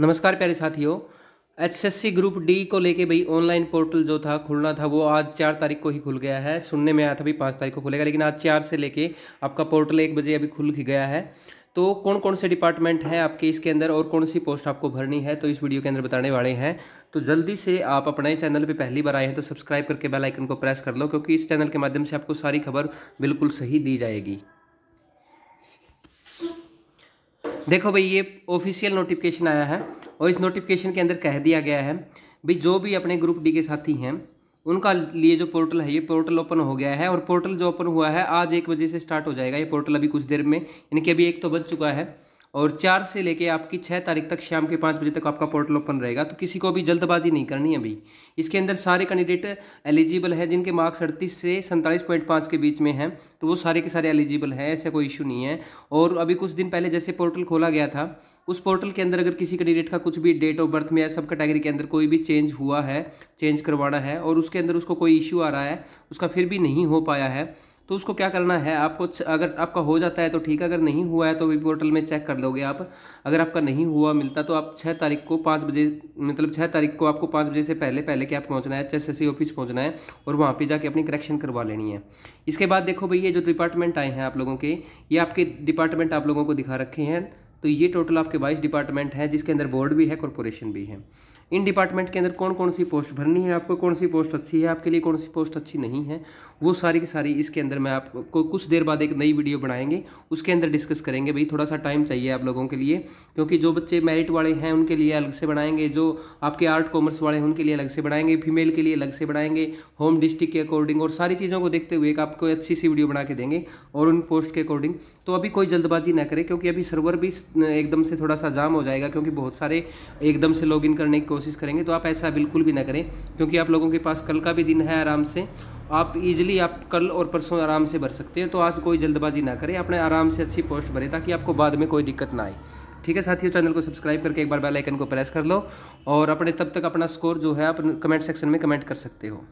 नमस्कार प्यारे साथियों एचएससी ग्रुप डी को लेके भाई ऑनलाइन पोर्टल जो था खुलना था वो आज चार तारीख को ही खुल गया है सुनने में आया था भाई पाँच तारीख को खुलेगा लेकिन आज चार से लेके आपका पोर्टल एक बजे अभी खुल ही गया है तो कौन कौन से डिपार्टमेंट हैं आपके इसके अंदर और कौन सी पोस्ट आपको भरनी है तो इस वीडियो के अंदर बताने वाले हैं तो जल्दी से आप अपने चैनल पे पहली बार आए हैं तो सब्सक्राइब करके बेल आइकन को प्रेस कर लो क्योंकि इस चैनल के माध्यम से आपको सारी खबर बिल्कुल सही दी जाएगी देखो भाई ये ऑफिशियल नोटिफिकेशन आया है और इस नोटिफिकेशन के अंदर कह दिया गया है भाई जो भी अपने ग्रुप डी के साथी हैं उनका लिए जो पोर्टल है ये पोर्टल ओपन हो गया है और पोर्टल जो ओपन हुआ है आज एक बजे से स्टार्ट हो जाएगा ये पोर्टल अभी कुछ देर में यानी कि अभी एक तो बज चुका है और चार से लेके आपकी छः तारीख तक शाम के पाँच बजे तक आपका पोर्टल ओपन रहेगा तो किसी को भी जल्दबाजी नहीं करनी है अभी इसके अंदर सारे कैंडिडेट एलिजिबल हैं जिनके मार्क्स अड़तीस से सैंतालीस पॉइंट पाँच के बीच में हैं तो वो सारे के सारे एलिजिबल हैं ऐसा कोई इशू नहीं है और अभी कुछ दिन पहले जैसे पोर्टल खोला गया था उस पोर्टल के अंदर अगर किसी कैंडिडेट का कुछ भी डेट ऑफ बर्थ में या सब कैटेगरी के अंदर कोई भी चेंज हुआ है चेंज करवाना है और उसके अंदर उसको कोई इशू आ रहा है उसका फिर भी नहीं हो पाया है तो उसको क्या करना है आपको अगर आपका हो जाता है तो ठीक है अगर नहीं हुआ है तो वी पोर्टल में चेक कर लोगे आप अगर आपका नहीं हुआ मिलता तो आप छः तारीख को पाँच बजे मतलब छः तारीख को आपको पाँच बजे से पहले पहले क्या पहुँचना है एच ऑफिस पहुँचना है और वहाँ पर जाके अपनी करेक्शन करवा लेनी है इसके बाद देखो भैया ये जो डिपार्टमेंट आए हैं आप लोगों के ये आपके डिपार्टमेंट आप लोगों को दिखा रखे हैं तो ये टोटल आपके बाईस डिपार्टमेंट हैं जिसके अंदर बोर्ड भी है कॉरपोरेशन भी है इन डिपार्टमेंट के अंदर कौन कौन सी पोस्ट भरनी है आपको कौन सी पोस्ट अच्छी है आपके लिए कौन सी पोस्ट अच्छी नहीं है वो सारी की सारी इसके अंदर मैं आपको कुछ देर बाद एक नई वीडियो बनाएंगे उसके अंदर डिस्कस करेंगे भाई थोड़ा सा टाइम चाहिए आप लोगों के लिए क्योंकि जो बच्चे मेरिट वाले हैं उनके लिए अलग से बनाएंगे जो आपके आर्ट कॉमर्स वाले हैं उनके लिए अलग से बनाएंगे फीमेल के लिए अलग से बनाएंगे होम डिस्ट्रिक्ट के अकॉर्डिंग और सारी चीज़ों को देखते हुए एक आपको अच्छी सी वीडियो बना के देंगे और उन पोस्ट के अकॉर्डिंग तो अभी कोई जल्दबाजी ना करें क्योंकि अभी सर्वर भी एकदम से थोड़ा सा जाम हो जाएगा क्योंकि बहुत सारे एकदम से लॉग करने की कोशिश करेंगे तो आप ऐसा बिल्कुल भी ना करें क्योंकि आप लोगों के पास कल का भी दिन है आराम से आप इजीली आप कल और परसों आराम से भर सकते हैं तो आज कोई जल्दबाजी ना करें अपने आराम से अच्छी पोस्ट भरें ताकि आपको बाद में कोई दिक्कत ना आए ठीक है साथियों चैनल को सब्सक्राइब करके एक बार बेल आइकन को प्रेस कर लो और अपने तब तक अपना स्कोर जो है आप कमेंट सेक्शन में कमेंट कर सकते हो